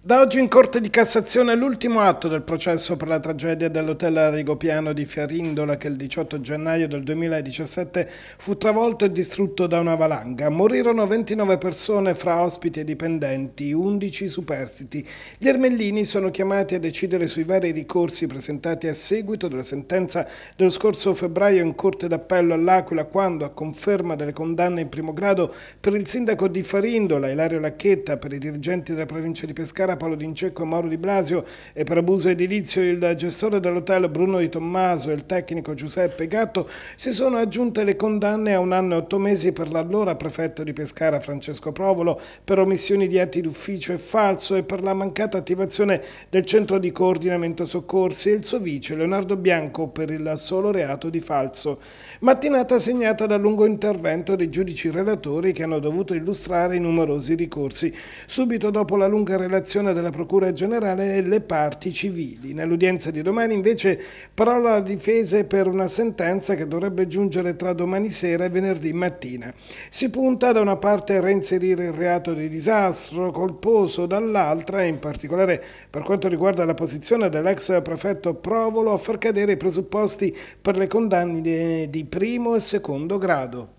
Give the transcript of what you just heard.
Da oggi in Corte di Cassazione l'ultimo atto del processo per la tragedia dell'hotel Arigopiano di Fiarindola che il 18 gennaio del 2017 fu travolto e distrutto da una valanga. Morirono 29 persone fra ospiti e dipendenti, 11 superstiti. Gli ermellini sono chiamati a decidere sui vari ricorsi presentati a seguito della sentenza dello scorso febbraio in Corte d'Appello all'Aquila quando, a conferma delle condanne in primo grado per il sindaco di Farindola, Ilario Lacchetta, per i dirigenti della provincia di Pescara, Paolo D'Incecco e Mauro Di Blasio e per abuso edilizio il gestore dell'hotel Bruno Di Tommaso e il tecnico Giuseppe Gatto si sono aggiunte le condanne a un anno e otto mesi per l'allora prefetto di Pescara Francesco Provolo per omissioni di atti d'ufficio e falso e per la mancata attivazione del centro di coordinamento soccorsi e il suo vice Leonardo Bianco per il solo reato di falso. Mattinata segnata dal lungo intervento dei giudici relatori che hanno dovuto illustrare i numerosi ricorsi. Subito dopo la lunga relazione direzione della Procura Generale e le parti civili. Nell'udienza di domani invece parola alla difesa per una sentenza che dovrebbe giungere tra domani sera e venerdì mattina. Si punta da una parte a reinserire il reato di disastro colposo, dall'altra, in particolare per quanto riguarda la posizione dell'ex prefetto Provolo, a far cadere i presupposti per le condanne di primo e secondo grado.